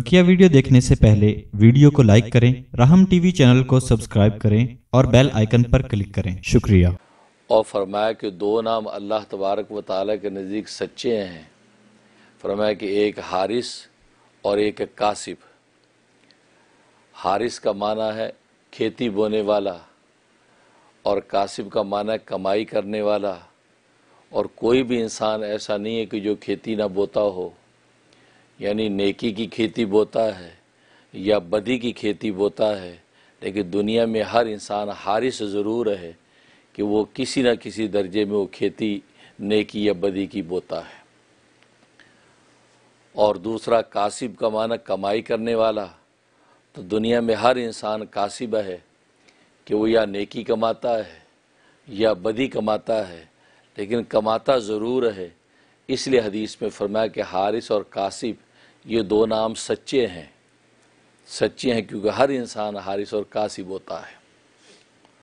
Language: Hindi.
बकिया वीडियो देखने से पहले वीडियो को लाइक करें राहम टीवी चैनल को सब्सक्राइब करें और बेल आइकन पर क्लिक करें शुक्रिया और फरमाया कि दो नाम अल्लाह तबारक व ताली के नज़दीक सच्चे हैं फरमाया कि एक हारिस और एक कासिब हारिस का माना है खेती बोने वाला और कासिब का माना है कमाई करने वाला और कोई भी इंसान ऐसा नहीं है कि जो खेती ना बोता हो यानी नेकी की खेती बोता है या बदी की खेती बोता है लेकिन दुनिया में हर इंसान हारिस ज़रूर है कि वो किसी न किसी दर्जे में वो खेती नेकी या बदी की बोता है और दूसरा कासिब का माना कमाई करने वाला तो दुनिया में हर इंसान कासिब है कि वो या नेकी कमाता है या बदी कमाता है लेकिन कमाता ज़रूर है इसलिए हदीस में फरमाया कि हारिस और कासिब ये दो नाम सच्चे हैं सच्चे हैं क्योंकि हर इंसान हारिस और कासिब होता है